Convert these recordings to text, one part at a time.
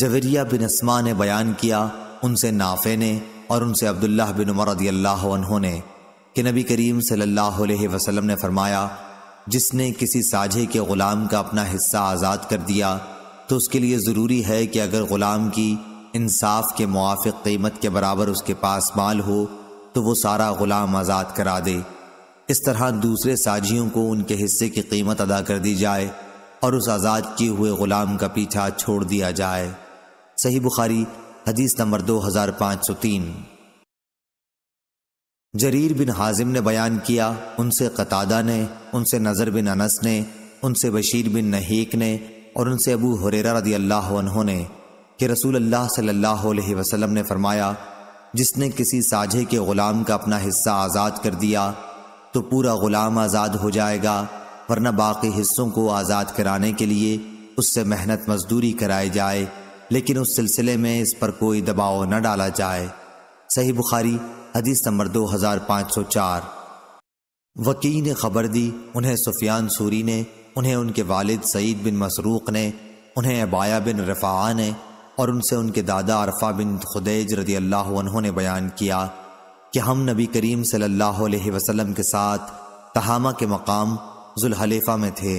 जवेरिया बिन असमा ने बयान किया उनसे नाफे ने और उनसे अब्दुल्लाह बिन उमर ने कि नबी करीम सल्लल्लाहु अलैहि वसल्लम ने फरमाया जिसने किसी साझे के ग़ुलाम का अपना हिस्सा आज़ाद कर दिया तो उसके लिए ज़रूरी है कि अगर ग़ुलाम की इंसाफ के मुआफ़ कीमत के बराबर उसके पास माल हो तो वो सारा ग़ुलाम आज़ाद करा दे इस तरह दूसरे साझियों को उनके हिस्से की कीमत अदा कर दी जाए और उस आज़ाद किए हुए ग़ुलाम का पीछा छोड़ दिया जाए सही बुखारी हदीस नंबर 2503 जरीर बिन हाजिम ने बयान किया उनसे कतादा ने उनसे नज़र बिन अनस ने उनसे बशीर बिन नहीक ने और उनसे अबू हुरेरा रदी अल्लाह ने कि रसूल अल्लाह सल्लल्लाहु अलैहि वसल्लम ने फरमाया जिसने किसी साझे के ग़ुलाम का अपना हिस्सा आज़ाद कर दिया तो पूरा ग़ुलाम आज़ाद हो जाएगा वरना बाकी हिस्सों को आज़ाद कराने के लिए उससे मेहनत मजदूरी कराई जाए लेकिन उस सिलसिले में इस पर कोई दबाव न डाला जाए सही बुखारी हदीस नंबर दो हजार पाँच सौ चार वकी ने खबर दी उन्हें सुफियान सूरी ने उन्हें उनके वालिद सईद बिन मसरूक ने उन्हें अबाया बिन रफ़ा ने और उनसे उनके दादा अरफा बिन खुदेज रदी अल्लाह ने बयान किया कि हम नबी करीम सल्लल्लाहु अलैहि वसल्लम के साथ तहामा के मकाम जुलहलीफा में थे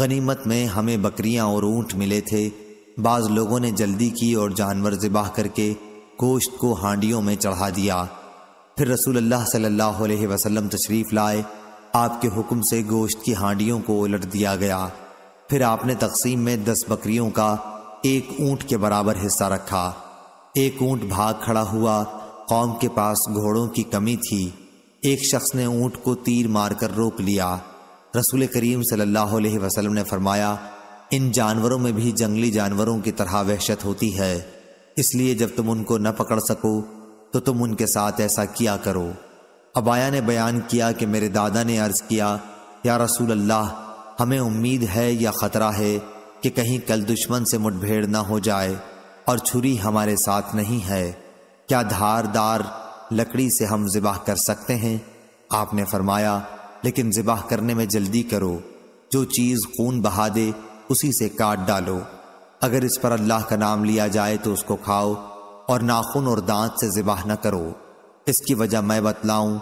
गनीमत में हमें बकरियां और ऊँट मिले थे बाज लोगों ने जल्दी की और जानवर ज़िबाह करके गोश्त को हांडियों में चढ़ा दिया फिर रसूल अल्लाह सल्लल्लाहु अलैहि वसल्लम तशरीफ़ लाए आपके हुक्म से गोश्त की हांडियों को उलट दिया गया फिर आपने तकसीम में दस बकरियों का एक ऊंट के बराबर हिस्सा रखा एक ऊंट भाग खड़ा हुआ कौम के पास घोड़ों की कमी थी एक शख्स ने ऊंट को तीर मारकर रोक लिया रसूल करीम सल्लल्लाहु अलैहि वसल्लम ने फरमाया इन जानवरों में भी जंगली जानवरों की तरह वहशत होती है इसलिए जब तुम उनको न पकड़ सको तो तुम उनके साथ ऐसा किया करो अबाया ने बयान किया कि मेरे दादा ने अर्ज किया या रसूल अल्लाह हमें उम्मीद है या ख़तरा है कि कहीं कल दुश्मन से मुठभेड़ ना हो जाए और छुरी हमारे साथ नहीं है क्या धारदार लकड़ी से हम जिबाह कर सकते हैं आपने फरमाया लेकिन जिबाह करने में जल्दी करो जो चीज़ खून बहा दे उसी से काट डालो अगर इस पर अल्लाह का नाम लिया जाए तो उसको खाओ और नाखून और दांत से ज़िबाह न करो इसकी वजह मैं बतलाऊं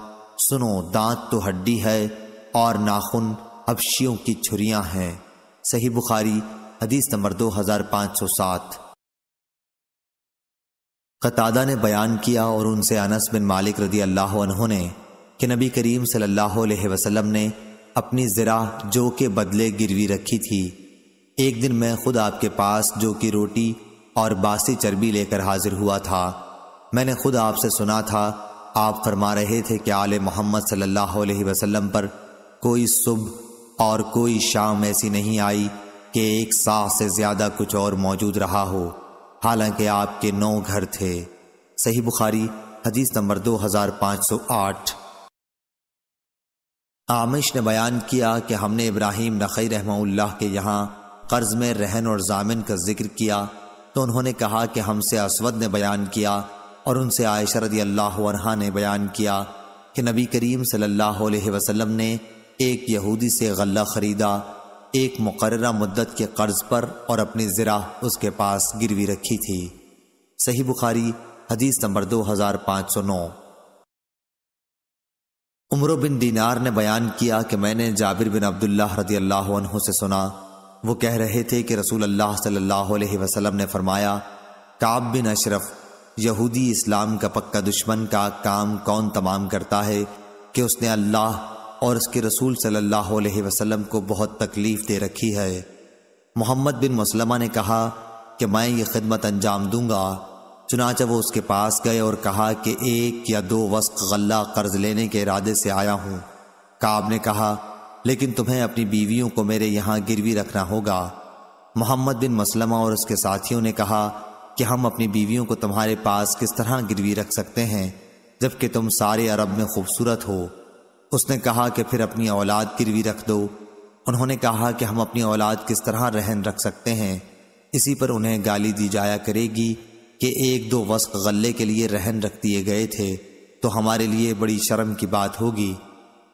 सुनो दांत तो हड्डी है और नाखून अबशियों की छुरियां हैं सही बुखारी हदीस नंबर दो हजार पांच सौ सात कतादा ने बयान किया और उनसे अनस बिन मालिक रदी अल्लाह उन्होंने कि नबी करीम सल्लल्लाहु अलैहि वसल्लम ने अपनी ज़रा जो के बदले गिरवी रखी थी एक दिन मैं खुद आपके पास जो कि रोटी और बासी चर्बी लेकर हाजिर हुआ था मैंने खुद आपसे सुना था आप फरमा रहे थे कि आले मोहम्मद सल्लल्लाहु अलैहि वसल्लम पर कोई सुबह और कोई शाम ऐसी नहीं आई कि एक साह से ज़्यादा कुछ और मौजूद रहा हो हालांकि आपके नौ घर थे सही बुखारी हदीस नंबर 2508 आमिश ने बयान किया कि हमने इब्राहिम नखई रहमल्ला के यहाँ कर्ज में रहन और जामिन का जिक्र किया तो उन्होंने कहा कि हमसे असवद ने बयान किया और उनसे आयशा रदी अल्लाह ने बयान किया कि नबी करीम सल्लल्लाहु अलैहि वसल्लम ने एक यहूदी से गला ख़रीदा एक मुकर मुद्दत के कर्ज पर और अपनी ज़रा उसके पास गिरवी रखी थी सही बुखारी हदीस नंबर दो हज़ार पाँच सौ नौ उम्र बिन दीनार ने बयान किया कि मैंने जाबिर बिन अब्दुल्ला रदी अल्लाह से सुना वो कह रहे थे कि रसूल अल्लाह सल्लल्लाहु अलैहि वसल्लम ने फरमाया काब बिन अशरफ यहूदी इस्लाम का पक्का दुश्मन का काम कौन तमाम करता है कि उसने अल्लाह और उसके रसूल सल्लल्लाहु अलैहि वसल्लम को बहुत तकलीफ दे रखी है मोहम्मद बिन मुसलमा ने कहा कि मैं ये खिदमत अंजाम दूंगा चुनाचा वो उसके पास गए और कहा कि एक या दो वस्क गल्ला कर्ज लेने के इरादे से आया हूँ काब ने कहा लेकिन तुम्हें अपनी बीवियों को मेरे यहाँ गिरवी रखना होगा मोहम्मद बिन मसलमा और उसके साथियों ने कहा कि हम अपनी बीवियों को तुम्हारे पास किस तरह गिरवी रख सकते हैं जबकि तुम सारे अरब में खूबसूरत हो उसने कहा कि फिर अपनी औलाद गिरवी रख दो उन्होंने कहा कि हम अपनी औलाद किस तरह रहन रख सकते हैं इसी पर उन्हें गाली दी जाया करेगी कि एक दो वस्क गले के लिए रहन रख दिए गए थे तो हमारे लिए बड़ी शर्म की बात होगी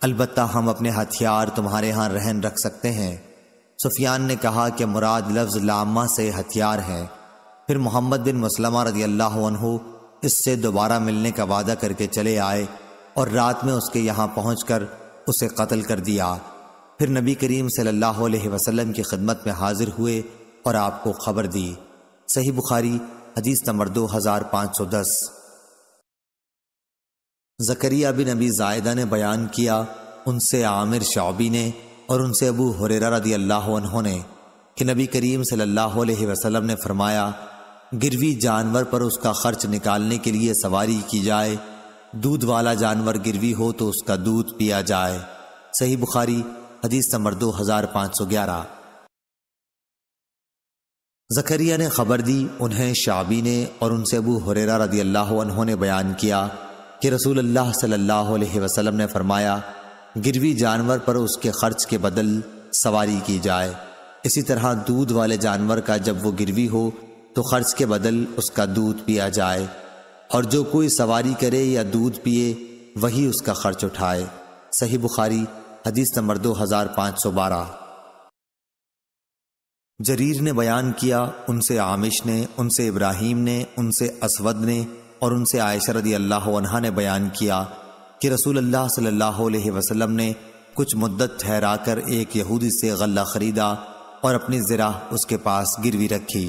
अलबत् हम अपने हथियार तुम्हारे यहाँ रहन रख सकते हैं सुफियान ने कहा कि मुराद लफ्ज़ लामा से हथियार है फिर मोहम्मद बिन मुसलमा रदी अल्लाह इससे दोबारा मिलने का वादा करके चले आए और रात में उसके यहाँ पहुँच कर उसे कत्ल कर दिया फिर नबी करीम सल्लल्लाहु अलैहि वसल्लम की खिदमत में हाजिर हुए और आपको खबर दी सही बुखारी हदीस नंबर दो हज़ार पाँच सौ दस जकरिया बिन नबी जायदा ने बयान किया उनसे आमिर शाबी ने और उनसे अबू हुरेरा रदी अल्लाह ने कि नबी करीम सल्लल्लाहु अलैहि वसल्लम ने फरमाया गिरवी जानवर पर उसका खर्च निकालने के लिए सवारी की जाए दूध वाला जानवर गिरवी हो तो उसका दूध पिया जाए सही बुखारी हदीस नंबर दो हजार पाँच सौ ग्यारह जकरिया ने खबर दी उन्हें शाबी ने और उनसे अबू हुरेरा रदी अल्लाह ने बयान किया कि रसूल अल्लाह सल्लल्लाहु अलैहि वसल्लम ने फरमाया गिरवी जानवर पर उसके खर्च के बदल सवारी की जाए इसी तरह दूध वाले जानवर का जब वो गिरवी हो तो खर्च के बदल उसका दूध पिया जाए और जो कोई सवारी करे या दूध पिए वही उसका खर्च उठाए सही बुखारी हदीस नंबर दो हजार पाँच सौ बारह जरीर ने बयान किया उनसे आमिश ने उनसे इब्राहिम ने उनसे असवद ने और उनसे आयशा रदी अल्लाह ने बयान किया कि रसूल अल्लाह सल्लल्लाहु अलैहि वसल्लम ने कुछ मुद्दत ठहरा कर एक यहूदी से गला खरीदा और अपनी ज़रा उसके पास गिरवी रखी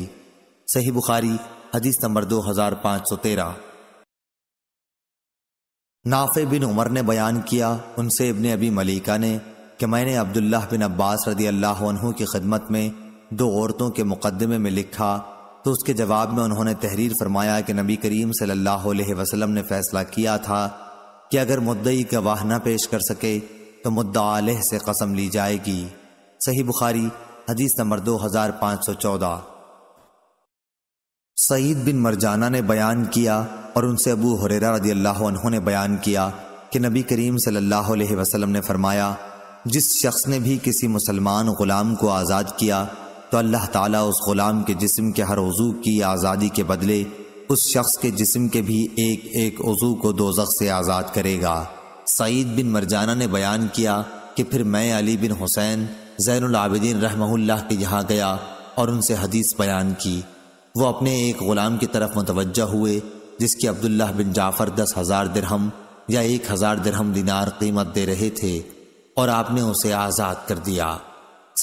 सही बुखारी हदीस नंबर दो हजार पाँच सौ तेरह नाफे बिन उमर ने बयान किया उनसे इबन अबी मलिका ने कि मैंने अब्दुल्ला बिन अब्बास रदी अल्लाह की खिदमत में दो औरतों के मुकदमे में लिखा तो उसके जवाब में उन्होंने तहरीर फरमाया कि नबी करीम सल्लल्लाहु अलैहि वसल्लम ने फैसला किया था कि अगर मुद्दई गवाह न पेश कर सके तो मुद्दा आलह से कसम ली जाएगी सही बुखारी हदीस नंबर दो हजार पाँच सौ चौदह सईद बिन मरजाना ने बयान किया और उनसे अबू हुरेरा रदी अल्लाह ने बयान किया कि नबी करीम सल्लल्लाहु अलैहि वसल्लम ने फरमाया जिस शख्स ने भी किसी मुसलमान ग़ुलाम को आज़ाद किया तो अल्लाह ताला उस गुलाम के जिस्म के हर वज़ू की आज़ादी के बदले उस शख्स के जिस्म के भी एक एक वज़ू को जख़्स से आज़ाद करेगा सईद बिन मरजाना ने बयान किया कि फिर मैं अली बिन हुसैन जैनआबिदीन रहमहुल्लाह के यहाँ गया और उनसे हदीस बयान की वो अपने एक ग़ुलाम की तरफ मतवजह हुए जिसकी अब्दुल्लाह बिन जाफ़र दस हज़ार दिरहम या एक हज़ार दिरहम दिनार कीमत दे रहे थे और आपने उसे आज़ाद कर दिया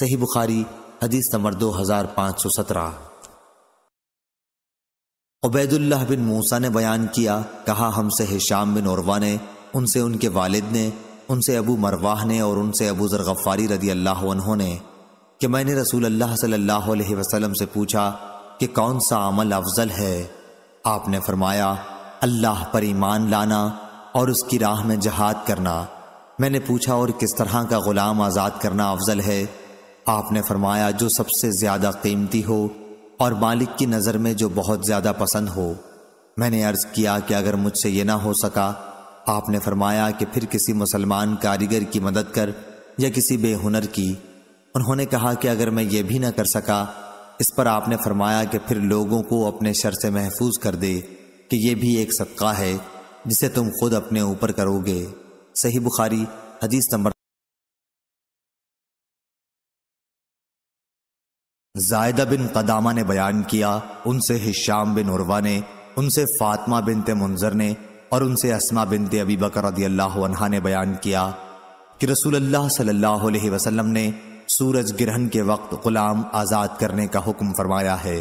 सही बुखारी हदीस नंबर दो हजार पाँच सौ सत्रह उबैदुल्लाह बिन मूसा ने बयान किया कहा हमसे हिशाम बिन औरवा ने उनसे उनके वालिद ने उनसे अबू मरवाह ने और उनसे अबू ज़रगफ़ारी रदी अल्लाह उन्होंने कि मैंने रसूल अल्लाह सल्लल्लाहु अलैहि वसल्लम से पूछा कि कौन सा अमल अफजल है आपने फरमाया अल्लाह पर ईमान लाना और उसकी राह में जहाद करना मैंने पूछा और किस तरह का ग़ुलाम आज़ाद करना अफजल है आपने फरमाया जो सबसे ज्यादा कीमती हो और मालिक की नज़र में जो बहुत ज्यादा पसंद हो मैंने अर्ज किया कि अगर मुझसे ये ना हो सका आपने फरमाया कि फिर किसी मुसलमान कारीगर की मदद कर या किसी बेहुनर की उन्होंने कहा कि अगर मैं ये भी ना कर सका इस पर आपने फरमाया कि फिर लोगों को अपने शर से महफूज कर दे कि यह भी एक सदका है जिसे तुम खुद अपने ऊपर करोगे सही बुखारी हदीस नंबर जायदा बिन कदामा ने बयान किया उनसे हिशाम बिन उर्वा ने उनसे फातमा बिन मुंजर ने और उनसे असमा ते अबी बकर ने बयान किया कि रसूल अल्लाह सल्लल्लाहु अलैहि वसल्लम ने सूरज ग्रहण के वक्त गुलाम आज़ाद करने का हुक्म फरमाया है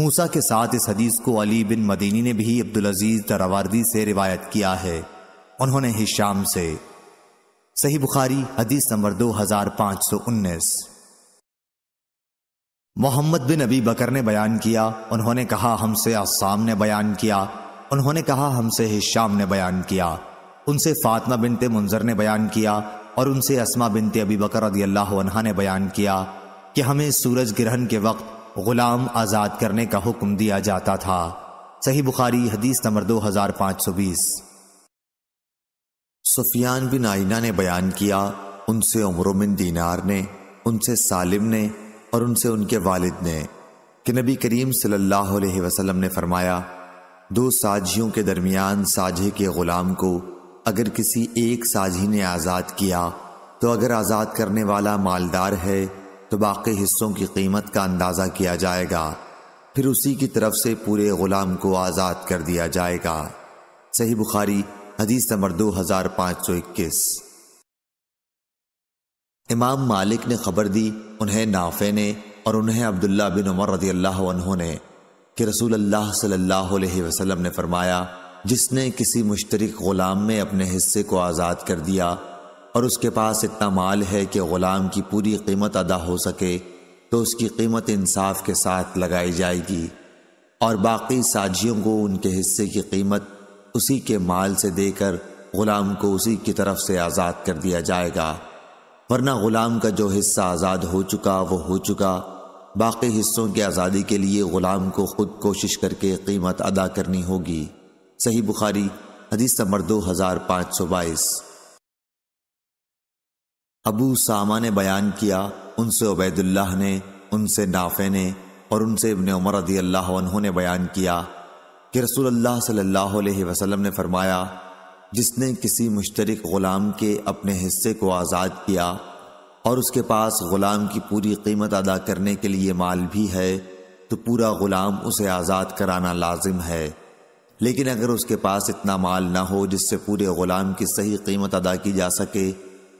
मूसा के साथ इस हदीस को अली बिन मदीनी ने भी अब्दुलजीज़ तरवारदी से रिवायत किया है उन्होंने हिशाम से सही बुखारी हदीस नंबर दो हजार पाँच सौ उन्नीस मोहम्मद बिन अबी बकर ने बयान किया उन्होंने कहा हमसे आसाम ने बयान किया उन्होंने कहा हमसे हिशाम ने बयान किया उनसे फातमा बिनते मुंजर ने बयान किया और उनसे असमा बिनते अबी बकर ने बयान किया कि हमें सूरज ग्रहण के वक्त गुलाम आज़ाद करने का हुक्म दिया जाता था सही बुखारी हदीस नंबर दो हजार पाँच सौ बीस सुफियान बिन आइना ने बयान किया उनसे उम्र बिन दीनार ने उनसे सालिम ने और उनसे उनके वालिद ने कि नबी करीम सल्लल्लाहु अलैहि वसल्लम ने फरमाया दो साझियों के दरमियान साझे के ग़ुलाम को अगर किसी एक साझी ने आज़ाद किया तो अगर आज़ाद करने वाला मालदार है तो बाकी हिस्सों की कीमत का अंदाज़ा किया जाएगा फिर उसी की तरफ से पूरे ग़ुलाम को आज़ाद कर दिया जाएगा सही बुखारी हदीस नंबर दो हज़ार पाँच सौ इक्कीस इमाम मालिक ने खबर दी उन्हें नाफे ने और उन्हें अब्दुल्ला बिन उमर रजी अल्लाह ने कि रसूल अल्लाह सल्लल्लाहु अलैहि वसल्लम ने फरमाया जिसने किसी मुश्तरक ग़ुलाम में अपने हिस्से को आज़ाद कर दिया और उसके पास इतना माल है कि ग़ुलाम की पूरी कीमत अदा हो सके तो उसकी कीमत इंसाफ के साथ लगाई जाएगी और बाकी साजियों को उनके हिस्से की कीमत उसी के माल से देकर ग़ुलाम को उसी की तरफ से आज़ाद कर दिया जाएगा वरना ग़ुलाम का जो हिस्सा आज़ाद हो चुका वो हो चुका बाकी हिस्सों की आज़ादी के लिए ग़ुलाम को खुद कोशिश करके कीमत अदा करनी होगी सही बुखारी हदीस नंबर दो हज़ार पाँच सौ बाईस अबू सामा ने बयान किया उनसे उबैदुल्लाह ने उनसे नाफे ने और उनसे इबन उमर रदी अल्लाह ने बयान किया कि रसूल अल्लाह सल्लल्लाहु अलैहि वसल्लम ने फरमाया जिसने किसी मुश्तरक ग़ुलाम के अपने हिस्से को आज़ाद किया और उसके पास ग़ुलाम की पूरी कीमत अदा करने के लिए माल भी है तो पूरा ग़ुलाम उसे आज़ाद कराना लाजिम है लेकिन अगर उसके पास इतना माल ना हो जिससे पूरे ग़ुलाम की सही कीमत अदा की जा सके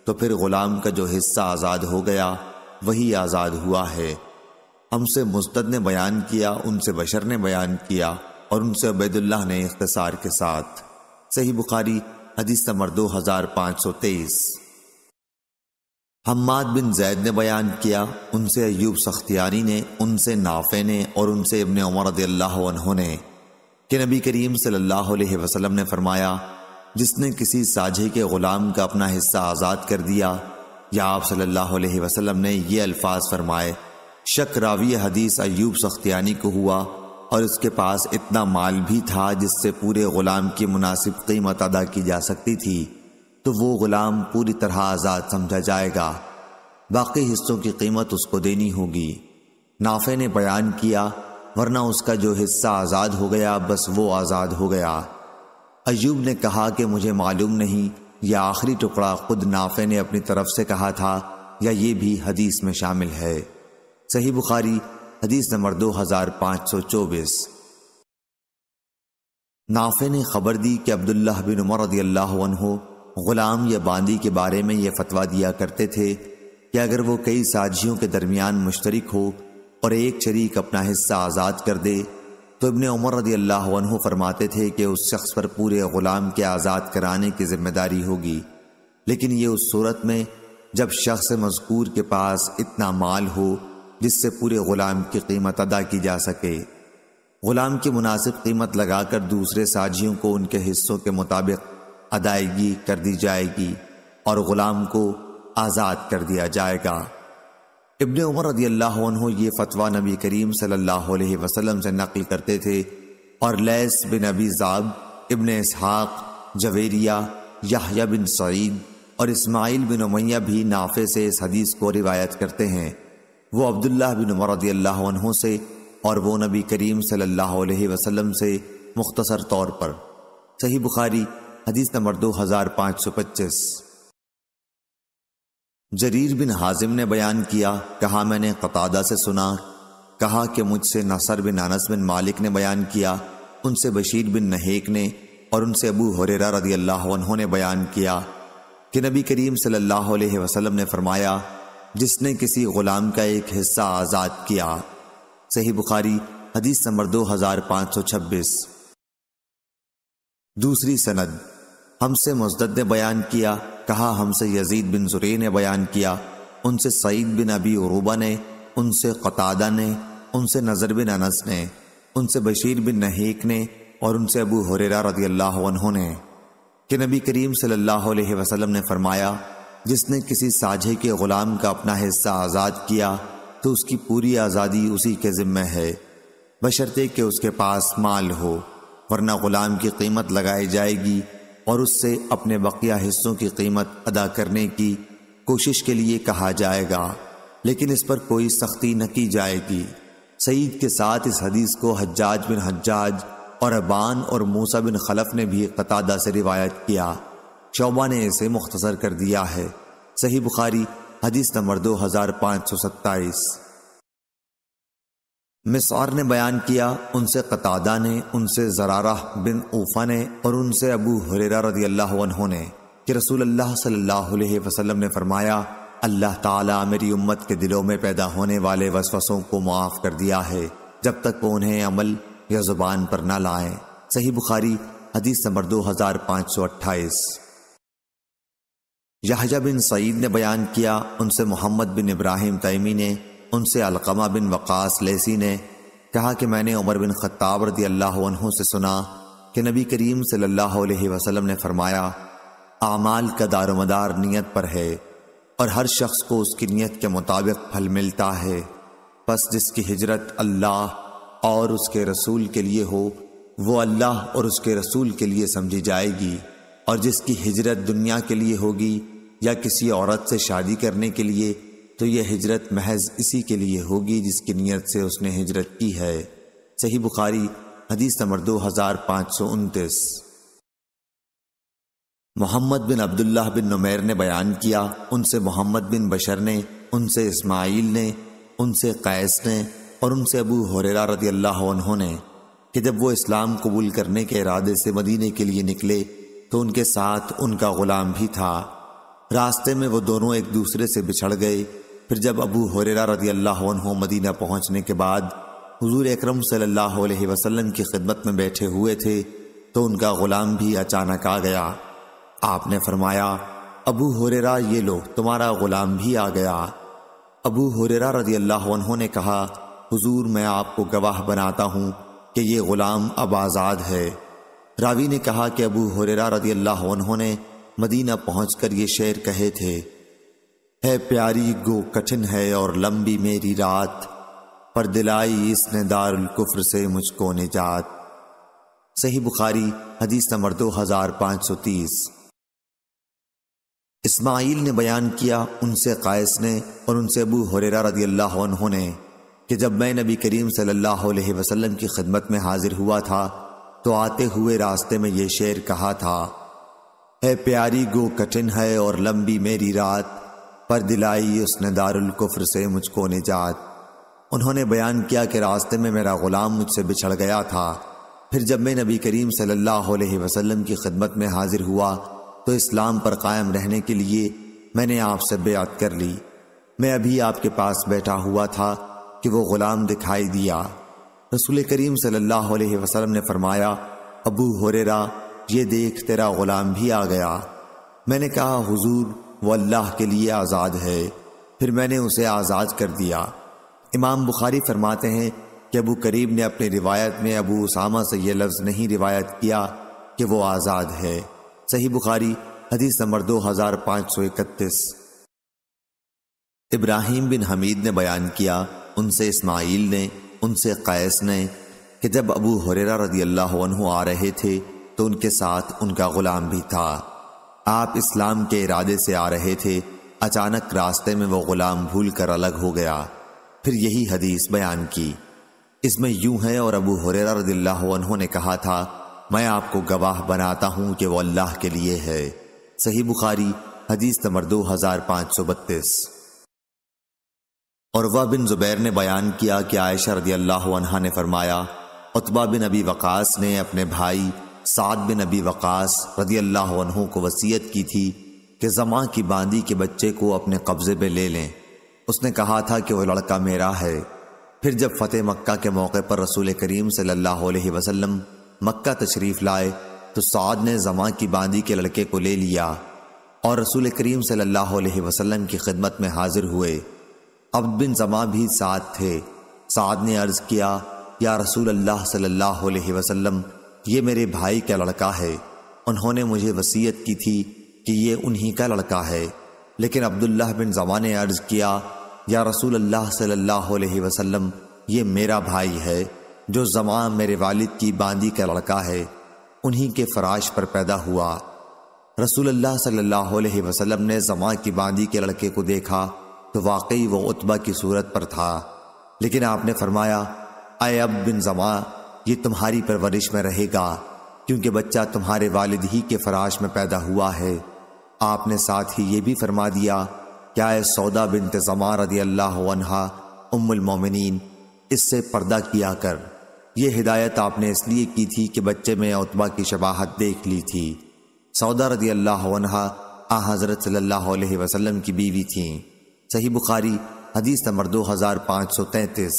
तो फिर ग़ुलाम का जो हिस्सा आज़ाद हो गया वही आज़ाद हुआ है हमसे मुस्तद ने बयान किया उनसे बशर ने बयान किया और उनसे अबैदुल्ला ने इख्तसार के साथ सही बुखारी हदीस नंबर दो हजार पाँच सौ तेईस हम्माद बिन जैद ने बयान किया उनसे अयूब सख्तियारी ने उनसे नाफे ने और उनसे इबन उमर ने कि नबी करीम सल्लल्लाहु अलैहि वसल्लम ने फरमाया जिसने किसी साझे के ग़ुलाम का अपना हिस्सा आज़ाद कर दिया या आप सल्लल्लाहु अलैहि वसल्लम ने ये अल्फाज फरमाए शक रावी हदीस अयूब सख्तियानी को हुआ और उसके पास इतना माल भी था जिससे पूरे ग़ुलाम की मुनासिब कीमत अदा की जा सकती थी तो वो ग़ुलाम पूरी तरह आज़ाद समझा जाएगा बाकी हिस्सों की कीमत उसको देनी होगी नाफे ने बयान किया वरना उसका जो हिस्सा आज़ाद हो गया बस वो आज़ाद हो गया अयूब ने कहा कि मुझे मालूम नहीं यह आखिरी टुकड़ा खुद नाफे ने अपनी तरफ से कहा था या ये भी हदीस में शामिल है सही बुखारी हदीस नंबर दो हजार पाँच सौ चौबीस नाफे ने खबर दी कि अब्दुल्लाह बिन उमर रदील्लाहो गुलाम या बांदी के बारे में यह फतवा दिया करते थे कि अगर वो कई साजियों के दरमियान मुश्तरक हो और एक शरीक अपना हिस्सा आज़ाद कर दे तो इबन उमर रदी अल्लाह फरमाते थे कि उस शख्स पर पूरे ग़ुलाम के आज़ाद कराने की जिम्मेदारी होगी लेकिन ये उस सूरत में जब शख्स मजकूर के पास इतना माल हो जिससे पूरे ग़ुलाम की कीमत अदा की जा सके ग़ुलाम की मुनासिब कीमत लगाकर दूसरे साझियों को उनके हिस्सों के मुताबिक अदायगी कर दी जाएगी और ग़ुलाम को आज़ाद कर दिया जाएगा इबन उमर रदी अल्लाह ये फ़तवा नबी करीम सल्लल्लाहु अलैहि वसल्लम से नकल करते थे और लैस बिन अबी ज़ाब इबन इसहाक़ जवेरिया याहिया बिन सईद और इस्माइल बिन उमैया भी नाफे से इस हदीस को रिवायत करते हैं वो अब्दुल्ला बिन उमर रदी अल्लाह से और वो नबी करीम सल्लल्लाहु अलैहि वसल्लम से मुख्तसर तौर पर सही बुखारी हदीस नंबर दो हजार पाँच सौ पच्चीस जरीर बिन हाजिम ने बयान किया कहा मैंने कतादा से सुना कहा कि मुझसे नसर बिन अनस बिन मालिक ने बयान किया उनसे बशीर बिन नहेक ने और उनसे अबू हुरेरा रदी अल्लाह ने बयान किया कि नबी करीम सल्लल्लाहु अलैहि वसल्लम ने फरमाया जिसने किसी गुलाम का एक हिस्सा आज़ाद किया सही बुखारी हदीस नंबर दो हजार पांच सौ छब्बीस दूसरी सनद हमसे मुजद ने बयान किया कहा हमसे यजीद बिन जुरे ने बयान किया उनसे सईद बिन अबी रूबा ने उनसे कतादा ने उनसे नज़र बिन अनस ने उनसे बशीर बिन नहीक ने और उनसे अबू हुरेरा रदी अल्लाह ने कि नबी करीम सल्लल्लाहु अलैहि वसल्लम ने फरमाया जिसने किसी साझे के ग़ुलाम का अपना हिस्सा आज़ाद किया तो उसकी पूरी आज़ादी उसी के ज़िम्मे है बशर्ते कि उसके पास माल हो वरना ग़ुलाम की कीमत लगाई जाएगी और उससे अपने बकिया हिस्सों की कीमत अदा करने की कोशिश के लिए कहा जाएगा लेकिन इस पर कोई सख्ती न की जाएगी सईद के साथ इस हदीस को हज्जाज बिन हज्जाज और अबान और मूसा बिन खलफ ने भी कतादा से रिवायत किया शोबा ने इसे मुख्तर कर दिया है सही बुखारी हदीस नंबर दो हजार पाँच सौ सत्ताईस मिसार ने बयान किया उनसे कतादा ने उनसे जरारा बिन ऊफा ने और उनसे अबू हुरेरा रदी अल्लाह ने कि रसूल अल्लाह सल्लल्लाहु अलैहि वसल्लम ने फरमाया अल्लाह ताला मेरी उम्मत के दिलों में पैदा होने वाले वसवसों को मुआफ़ कर दिया है जब तक वो उन्हें अमल या ज़ुबान पर ना लाएं सही बुखारी हदीस नंबर दो हज़ार पाँच सौ अट्ठाईस यहाजा बिन सईद ने बयान किया उनसे मोहम्मद बिन इब्राहिम तैमी ने उनसे अलकमा बिन वक़ास लेसी ने कहा कि मैंने उमर बिन खत्ताब रदी अल्लाह से सुना कि नबी करीम सल्लल्लाहु अलैहि वसल्लम ने फरमाया आमाल का दारोमदार नीयत पर है और हर शख्स को उसकी नीयत के मुताबिक फल मिलता है बस जिसकी हिजरत अल्लाह और उसके रसूल के लिए हो वो अल्लाह और उसके रसूल के लिए समझी जाएगी और जिसकी हिजरत दुनिया के लिए होगी या किसी औरत से शादी करने के लिए तो यह हिजरत महज इसी के लिए होगी जिसकी नीयत से उसने हिजरत की है सही बुखारी हदीस नंबर दो हज़ार पाँच सौ उनतीस मोहम्मद बिन अब्दुल्लाह बिन नुमैर ने बयान किया उनसे मोहम्मद बिन बशर ने उनसे इस्माइल ने उनसे कैस ने और उनसे अबू हुररा रदी अल्लाह ने कि जब वो इस्लाम कबूल करने के इरादे से मदीने के लिए निकले तो उनके साथ उनका गुलाम भी था रास्ते में वो दोनों एक दूसरे से बिछड़ गए फिर जब अबू हुरेरा रदी अल्लाह मदीना पहुंचने के बाद हुजूर अकरम सल्लल्लाहु अलैहि वसल्लम की खिदमत में बैठे हुए थे तो उनका गुलाम भी अचानक आ गया आपने फरमाया अबू हुरेरा ये लो तुम्हारा गुलाम भी आ गया अबू हुरेरा रजी अल्लाह ने कहा हुजूर मैं आपको गवाह बनाता हूँ कि ये ग़ुलाम अब आज़ाद है रावी ने कहा कि अबू हुरेरा रदी अल्लाह ने मदीना पहुंचकर ये शेर कहे थे है प्यारी गो कठिन है और लंबी मेरी रात पर दिलाई इसने दारुल कुफ्र से मुझको निजात सही बुखारी हदीस नंबर दो हजार पाँच सौ तीस इस्माइल ने बयान किया उनसे कायस ने और उनसे अबू हुरेरा रदी अल्लाह ने कि जब मैं नबी करीम सल्लल्लाहु अलैहि वसल्लम की खिदमत में हाजिर हुआ था तो आते हुए रास्ते में ये शेर कहा था है प्यारी गो कठिन है और लंबी मेरी रात पर दिलाई उसने दारुल कुफ्र से मुझको निजात उन्होंने बयान किया कि रास्ते में मेरा ग़ुलाम मुझसे बिछड़ गया था फिर जब मैं नबी करीम सल्लल्लाहु अलैहि वसल्लम की खिदमत में हाजिर हुआ तो इस्लाम पर कायम रहने के लिए मैंने आपसे बेअत कर ली मैं अभी आपके पास बैठा हुआ था कि वो ग़ुलाम दिखाई दिया रसूल करीम सल्लल्लाहु अलैहि वसल्लम ने फरमाया अबू हुरेरा ये देख तेरा गुलाम भी आ गया मैंने कहा हुजूर वो अल्लाह के लिए आज़ाद है फिर मैंने उसे आज़ाद कर दिया इमाम बुखारी फरमाते हैं कि अबू करीब ने अपनी रिवायत में अबू उसामा से यह लफ्ज़ नहीं रिवायत किया कि वो आज़ाद है सही बुखारी हदीस नंबर दो हज़ार पाँच सौ इकतीस इब्राहिम बिन हमीद ने बयान किया उनसे इस्माइल ने उनसे कैस ने कि जब अबू हुरेरा रदी अल्लाह आ रहे थे तो उनके साथ उनका गुलाम भी था आप इस्लाम के इरादे से आ रहे थे अचानक रास्ते में वो गुलाम भूल कर अलग हो गया फिर यही हदीस बयान की इसमें यूं है और अबू हुरेरा रदिल्लाहु ने कहा था मैं आपको गवाह बनाता हूं कि वो अल्लाह के लिए है सही बुखारी हदीस नंबर दो हजार पांच सौ बत्तीस और वह बिन ज़ुबैर ने बयान किया कि आयशा रदी अल्लाह ने फरमाया उतबा बिन अबी वक़ास ने अपने भाई साद बिन अबी वक़ास रदी अल्लाह को वसीयत की थी कि जमा की बांदी के बच्चे को अपने कब्ज़े पर ले लें उसने कहा था कि वह लड़का मेरा है फिर जब फ़तेह मक्का के मौके पर रसूल करीम सल्ला वसलम मक्का तशरीफ़ लाए तो साद ने जमा की बांदी के लड़के को ले लिया और रसूल करीम सल्ला वसलम की खिदमत में हाजिर हुए अब्द बिन जमा भी साथ थे साद ने अर्ज किया या रसूल अल्लाह सल्लल्लाहु अलैहि वसल्लम ये मेरे भाई का लड़का है उन्होंने मुझे वसीयत की थी कि ये उन्हीं का लड़का है लेकिन अब्दुल्लाह बिन जमा ने अर्ज किया या रसूल अल्लाह सल्लल्लाहु अलैहि वसल्लम ये मेरा भाई है जो जमा मेरे वालिद की बांदी का लड़का है उन्हीं के फराश पर पैदा हुआ रसूल अल्लाह सल्लल्लाहु अलैहि वसल्लम ने जमा की बांदी के लड़के को देखा तो वाकई वो उतबा की सूरत पर था लेकिन आपने फरमाया आए अब बिन जमा ये तुम्हारी परवरिश में रहेगा क्योंकि बच्चा तुम्हारे वालिद ही के फराश में पैदा हुआ है आपने साथ ही ये भी फरमा दिया क्या है सौदा बिन तजमा रदी अल्लाह उम्मिन इससे पर्दा किया कर यह हिदायत आपने इसलिए की थी कि बच्चे में उतबा की शबाहत देख ली थी सौदा रदी अल्लाह आ हज़रत सल्लल्लाहु अलैहि वसल्लम की बीवी थी सही बुखारी हदीस नंबर दो हजार पाँच सौ तैतीस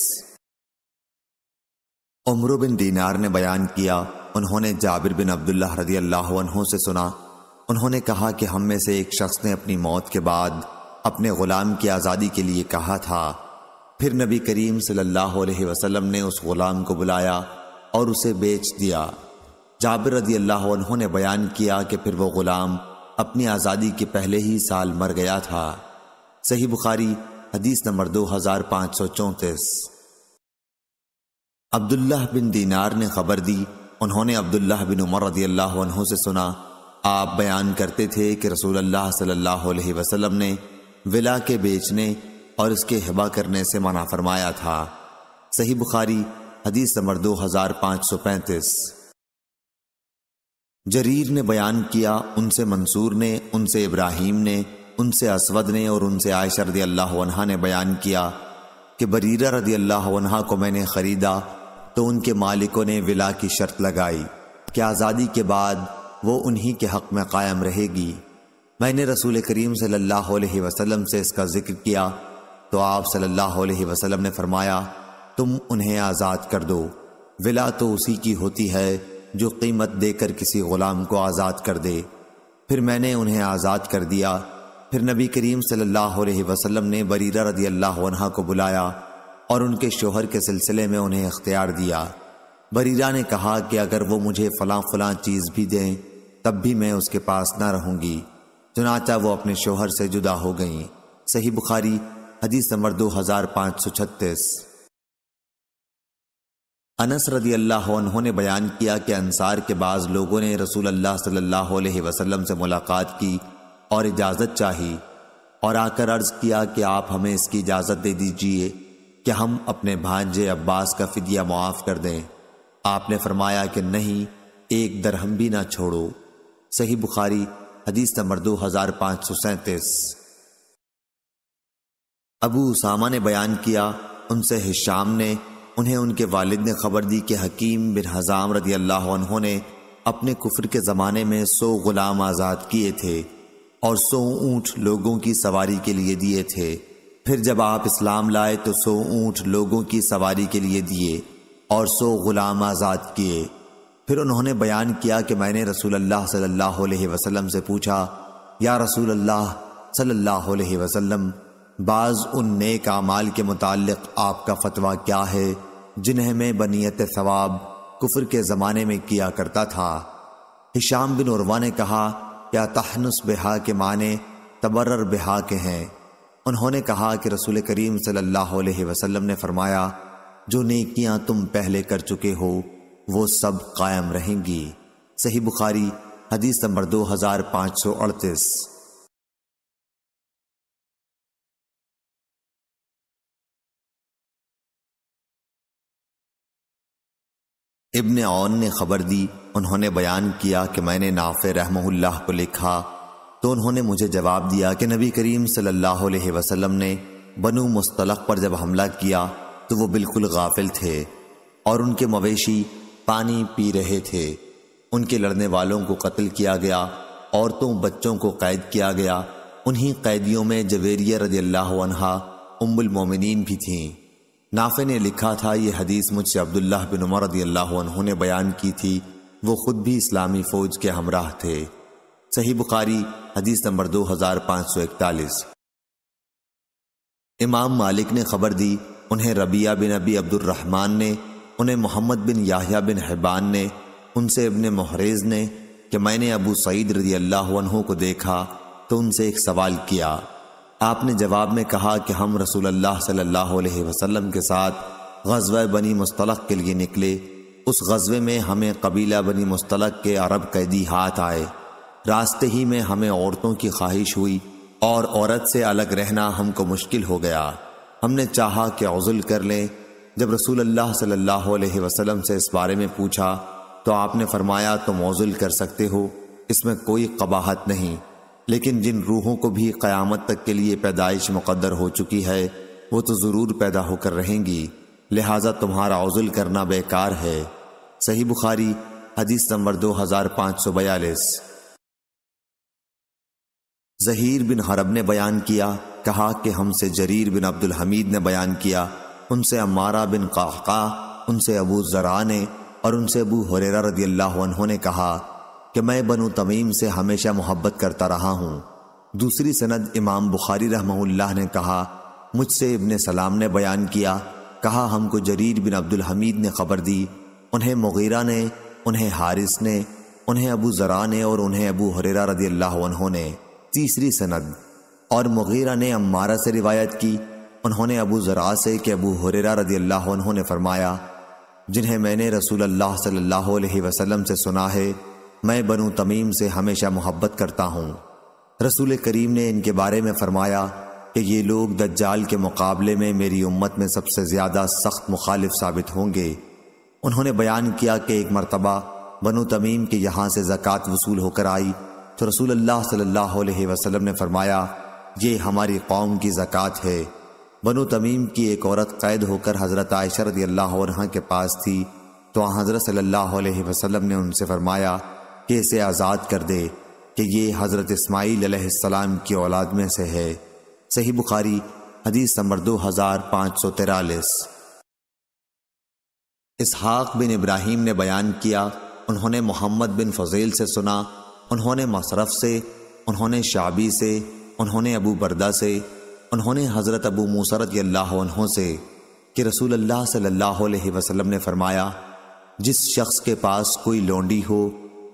उम्र बिन दीनार ने बयान किया उन्होंने जाबिर बिन अब्दुल्ला रदी अल्लाह से सुना उन्होंने कहा कि हम में से एक शख्स ने अपनी मौत के बाद अपने ग़ुलाम की आज़ादी के लिए कहा था फिर नबी करीम सल्लल्लाहु अलैहि वसल्लम ने उस ग़ुलाम को बुलाया और उसे बेच दिया जाबिर रदी अल्लाह ने बयान किया कि फिर वो ग़ुलाम अपनी आज़ादी के पहले ही साल मर गया था सही बुखारी हदीस नंबर दो हजार पांच सौ चौंतीस अब्दुल्लाह बिन दीनार ने खबर दी उन्होंने अब्दुल्लाह बिन उमर रदी अल्लाह से सुना आप बयान करते थे कि रसूल अल्लाह सल्लल्लाहु अलैहि वसल्लम ने विला के बेचने और इसके हिबा करने से मना फरमाया था सही बुखारी हदीस नंबर दो हजार पांच सौ पैंतीस जरीर ने बयान किया उनसे मंसूर ने उनसे इब्राहिम ने उनसे असवद ने और उनसे आयशा रदी अल्लाह ने बयान किया कि बरीरा रदी अल्लाह को मैंने ख़रीदा तो उनके मालिकों ने विला की शर्त लगाई कि आज़ादी के बाद वो उन्हीं के हक़ में कायम रहेगी मैंने रसूल करीम सल्लल्लाहु अलैहि वसल्लम से इसका ज़िक्र किया तो आप सल्लल्लाहु अलैहि वसल्लम ने फरमाया तुम उन्हें आज़ाद कर दो विला तो उसी की होती है जो कीमत देकर किसी ग़ुलाम को आज़ाद कर दे फिर मैंने उन्हें आज़ाद कर दिया फिर नबी करीम सल्लल्लाहु अलैहि वसल्लम ने बरीरा रदी अल्लाह को बुलाया और उनके शोहर के सिलसिले में उन्हें इख्तियार दिया बरीरा ने कहा कि अगर वो मुझे फलां फलां चीज़ भी दें तब भी मैं उसके पास ना रहूंगी चुनाचा वो अपने शोहर से जुदा हो गई सही बुखारी हदीस नंबर दो हजार पाँच सौ छत्तीस अनस रदी अल्लाह ने बयान किया कि अंसार के बाद लोगों ने रसूल अल्लाह सल्लल्लाहु अलैहि वसल्लम से मुलाकात की और इजाज़त चाही और आकर अर्ज किया कि आप हमें इसकी इजाज़त दे दीजिए कि हम अपने भांजे अब्बास का फिदिया मुआफ़ कर दें आपने फरमाया कि नहीं एक दरहम भी ना छोड़ो सही बुखारी हदीस नंबर दो हज़ार पाँच सौ सैतीस अबू उसामा ने बयान किया उनसे हिशाम ने उन्हें उनके वालिद ने खबर दी कि हकीम बिन हज़ाम रदी अल्लाह ने अपने कुफर के ज़माने में सौ ग़ुलाम आज़ाद किए थे और सौ ऊंट लोगों की सवारी के लिए दिए थे फिर जब आप इस्लाम लाए तो सौ ऊंट लोगों की सवारी के लिए दिए और सौ गुलाम आज़ाद किए फिर उन्होंने बयान किया कि मैंने रसूल अल्लाह सल्लल्लाहु अलैहि वसल्लम से पूछा या रसूल अल्लाह सल्लल्लाहु अलैहि वसल्लम बाज़ उन नेक आमाल के मुतालिक आपका फतवा क्या है जिन्हें मैं बनीत सवाब कुफर के ज़माने में किया करता था हिशाम बिन उर्वा ने कहा या तहनस बिहा के माने तबर्र बिहा के हैं उन्होंने कहा कि रसूल करीम सल्लल्लाहु अलैहि वसल्लम ने फरमाया जो नेकियां तुम पहले कर चुके हो वो सब कायम रहेंगी सही बुखारी हदीस नंबर दो हजार पाँच सौ अड़तीस इब्न ओन ने खबर दी उन्होंने बयान किया कि मैंने नाफे रहमहुल्लाह को लिखा तो उन्होंने मुझे जवाब दिया कि नबी करीम सल्लल्लाहु अलैहि वसल्लम ने बनु मुस्तलक पर जब हमला किया तो वो बिल्कुल गाफिल थे और उनके मवेशी पानी पी रहे थे उनके लड़ने वालों को कत्ल किया गया औरतों बच्चों को कैद किया गया उन्हीं कैदियों में जवेरिया रजी अल्लाह उम्मुल मोमिनीन भी थीं नाफे ने लिखा था ये हदीस मुझसे अब्दुल्ला बिन उमर रदी अल्लाह ने बयान की थी वो खुद भी इस्लामी फ़ौज के हमराह थे सही बुखारी हदीस नंबर दो हज़ार पाँच सौ इकतालीस इमाम मालिक ने खबर दी उन्हें रबिया बिन अबी अब्दुलरहमान ने उन्हें मोहम्मद बिन याहिया बिन हैबान ने उनसे इबन महरेज ने कि मैंने अबू सईद रदी अल्लाह को देखा तो उनसे एक सवाल किया आपने जवाब में कहा कि हम रसूल अल्लाह सल्लल्लाहु अलैहि वसल्लम के साथ गजवा बनी मुस्तलक के लिए निकले उस गजबे में हमें कबीला बनी मुस्तलक के अरब कैदी हाथ आए रास्ते ही में हमें औरतों की ख्वाहिश हुई और औरत से अलग रहना हमको मुश्किल हो गया हमने चाहा कि अज़ुल कर लें जब रसूल अल्लाह सल्लल्लाहु अलैहि वसल्लम से इस बारे में पूछा तो आपने फरमाया तुम तो अज़ुल कर सकते हो इसमें कोई कबाहत नहीं लेकिन जिन रूहों को भी क्यामत तक के लिए पैदाइश मुकदर हो चुकी है वो तो ज़रूर पैदा होकर रहेंगी लिहाजा तुम्हारा उजुल करना बेकार है सही बुखारी हदीस नंबर दो हज़ार पाँच सौ बयालीस जहीर बिन हरब ने बयान किया कहा कि हमसे जरीर बिन अब्दुल हमीद ने बयान किया उनसे अमारा बिन काका उनसे अबू जरा ने और उनसे अबू हुरेरा रदी अल्लाह ने कहा कि मैं बनु तमीम से हमेशा मोहब्बत करता रहा हूँ दूसरी सनद इमाम बुखारी रहमहुल्लाह ने कहा मुझसे इबन सलाम ने बयान किया कहा हमको जरीर बिन अब्दुल हमीद ने खबर दी उन्हें मुगीरा ने उन्हें हारिस ने उन्हें अबू जरा ने और उन्हें अबू हरेरा रदी अल्लाह ने तीसरी सनद और मुगीरा ने अम्मारा से रिवायत की उन्होंने अबू जरा से कि अबू हुरेरा रदी अल्लाह ने फरमाया जिन्हें मैंने रसूल अल्लाह सल्लल्लाहु अलैहि वसल्लम से सुना है मैं बनु तमीम से हमेशा मोहब्बत करता हूँ रसूल करीम ने इनके बारे में फरमाया कि ये लोग दज्जाल के मुकाबले में मेरी उम्मत में सबसे ज़्यादा सख्त मुखालिफ साबित होंगे उन्होंने बयान किया कि एक मरतबा बनु तमीम के यहाँ से ज़क़़त वसूल होकर आई तो रसूल अल्लाह सल्लल्लाहु अलैहि वसल्लम ने फरमाया ये हमारी कौम की ज़क़़त है बनु तमीम की एक औरत कैद होकर हज़रत आयशरत अल्लाह के पास थी तो हज़रत सल्लल्लाहु अलैहि वसल्लम ने उनसे फरमाया कि इसे आज़ाद कर दे कि ये हज़रत इसमाईल अलैहिस्सलाम की औलाद में से है सही बुखारी हदीस नंबर दो हज़ार पाँच सौ तिरालीस इसहाक़ बिन इब्राहिम ने बयान किया उन्होंने मोहम्मद बिन फजील से सुना उन्होंने मशरफ से उन्होंने शाबी से उन्होंने अबू बरदा से उन्होंने हज़रत अबू मूसरत अल्लाह से कि रसूल अल्लाह सल्लल्लाहु अलैहि वसल्लम ने फरमाया जिस शख्स के पास कोई लोंडी हो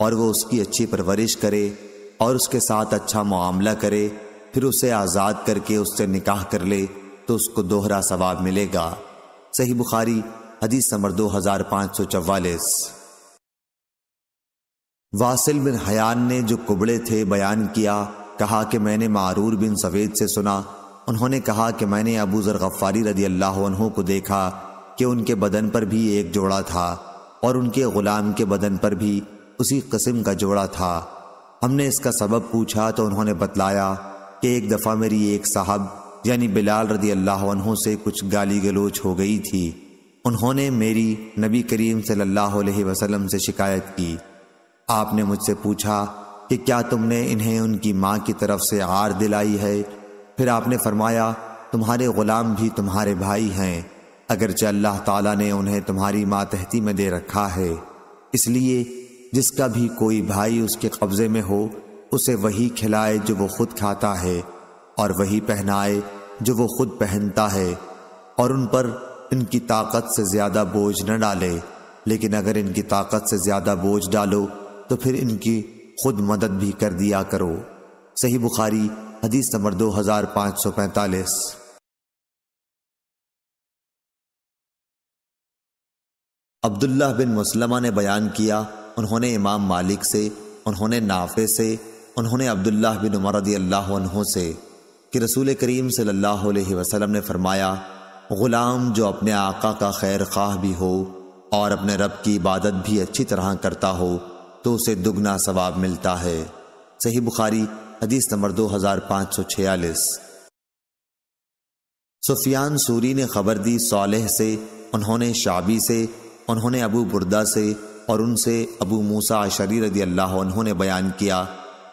और वो उसकी अच्छी परवरिश करे और उसके साथ अच्छा मामला करे फिर उसे आज़ाद करके उससे निकाह कर ले तो उसको दोहरा सवाब मिलेगा सही बुखारी हदीस नंबर दो हजार पाँच सौ चवालीस वासिल बिन हयान ने जो कुबड़े थे बयान किया कहा कि मैंने मारूर बिन सवेद से सुना उन्होंने कहा कि मैंने अबू जर गफ्फारी रदी अल्लाह को देखा कि उनके बदन पर भी एक जोड़ा था और उनके ग़ुलाम के बदन पर भी उसी कस्म का जोड़ा था हमने इसका सबब पूछा तो उन्होंने बतलाया कि एक दफ़ा मेरी एक साहब यानी बिलाल रदी अल्लाह से कुछ गाली गलोच हो गई थी उन्होंने मेरी नबी करीम सल्लल्लाहु अलैहि वसल्लम से शिकायत की आपने मुझसे पूछा कि क्या तुमने इन्हें उनकी माँ की तरफ से आर दिलाई है फिर आपने फरमाया तुम्हारे ग़ुलाम भी तुम्हारे भाई हैं अगरचे अल्लाह ताला ने उन्हें तुम्हारी माँ तहती में दे रखा है इसलिए जिसका भी कोई भाई उसके कब्जे में हो उसे वही खिलाए जो वो खुद खाता है और वही पहनाए जो वो खुद पहनता है और उन पर इनकी ताकत से ज़्यादा बोझ न डाले लेकिन अगर इनकी ताकत से ज़्यादा बोझ डालो तो फिर इनकी खुद मदद भी कर दिया करो सही बुखारी हदीस नंबर दो हजार पाँच सौ पैंतालीस अब्दुल्ला बिन मुसलमा ने बयान किया उन्होंने इमाम मालिक से उन्होंने नाफे से उन्होंने अब्दुल्ला बिन उमर अल्लाह से कि रसूल करीम सल्लल्लाहु अलैहि वसल्लम ने फरमाया ग़ुलाम जो अपने आका का खैर खाह भी हो और अपने रब की इबादत भी अच्छी तरह करता हो तो उसे दुगना सवाब मिलता है सही बुखारी हदीस नंबर दो हज़ार पाँच सौ छियालीस सुफियान सूरी ने खबर दी सालेह से उन्होंने शाबी से उन्होंने अबू बुरदा से और उनसे अबू मूसा आशरी रदी अल्लाह उन्होंने बयान किया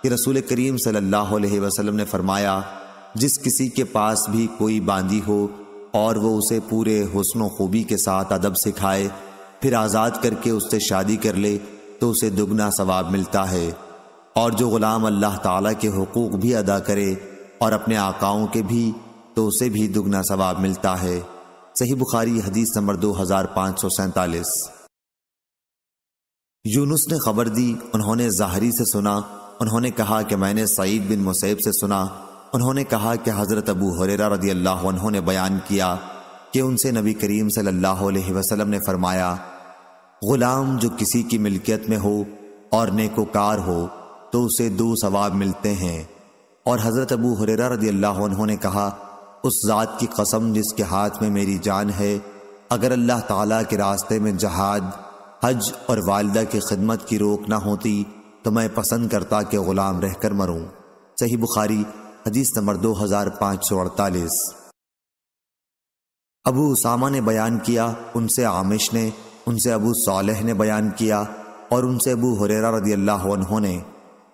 कि रसूल करीम सल्लल्लाहु अलैहि वसल्लम ने फरमाया जिस किसी के पास भी कोई बांदी हो और वो उसे पूरे हसन खूबी के साथ अदब सिखाए फिर आज़ाद करके उससे शादी कर ले तो उसे दुगना सवाब मिलता है और जो ग़ुलाम अल्लाह ताला के हकूक़ भी अदा करे और अपने आकाओं के भी तो उसे भी दुगना सवाब मिलता है सही बुखारी हदीस नंबर दो हज़ार पाँच सौ सैंतालीस यूनुस ने खबर दी उन्होंने जाहरी से सुना उन्होंने कहा कि मैंने सईद बिन मुसैब से सुना उन्होंने कहा कि हज़रत अबू हुरेरा रदी अल्लाह ने बयान किया कि उनसे नबी करीम सल्लल्लाहु अलैहि वसल्लम ने फरमाया ग़ुलाम जो किसी की मिल्कियत में हो और नेकोकार हो तो उसे दो सवाब मिलते हैं और हज़रत अबू हुरेरा रदी अल्लाह ने कहा उस ज़ात की कसम जिसके हाथ में मेरी जान है अगर अल्लाह ताला के रास्ते में जहाद हज और वालदा की खिदमत की रोक ना होती तो मैं पसंद करता कि ग़ुलाम रहकर मरूं सही बुखारी हदीस नंबर दो हज़ार पाँच सौ अड़तालीस अबू उसामा ने बयान किया उनसे आमिश ने उनसे अबू सालह ने बयान किया और उनसे अबू हुरेरा रदी अल्लाह ने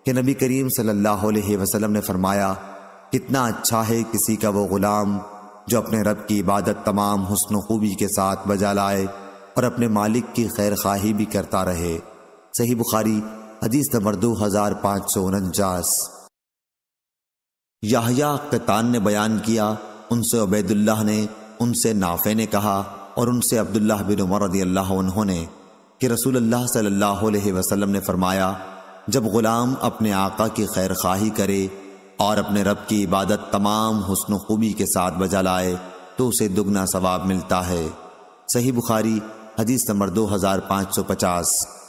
कि नबी करीम सल्लल्लाहु अलैहि वसल्लम ने फरमाया कितना अच्छा है किसी का वो ग़ुलाम जो अपने रब की इबादत तमाम हसन खूबी के साथ बजा लाए और अपने मालिक की खैर खाही भी करता रहे सही बुखारी हदीस नंबर दो हजार पाँच सौ उनचास याहया कतान ने बयान किया उनसे उबैदुल्लाह ने उनसे नाफे ने कहा और उनसे अब्दुल्ला बिन उमर अल्लाह उन्होंने कि रसूल अल्लाह सल्लल्लाहु अलैहि वसल्लम ने फरमाया जब ग़ुलाम अपने आका की खैर खाही करे और अपने रब की इबादत तमाम हसन खूबी के साथ बजा लाए तो उसे दुगना सवाब मिलता है सही बुखारी हदीस नंबर दो हजार पाँच सौ पचास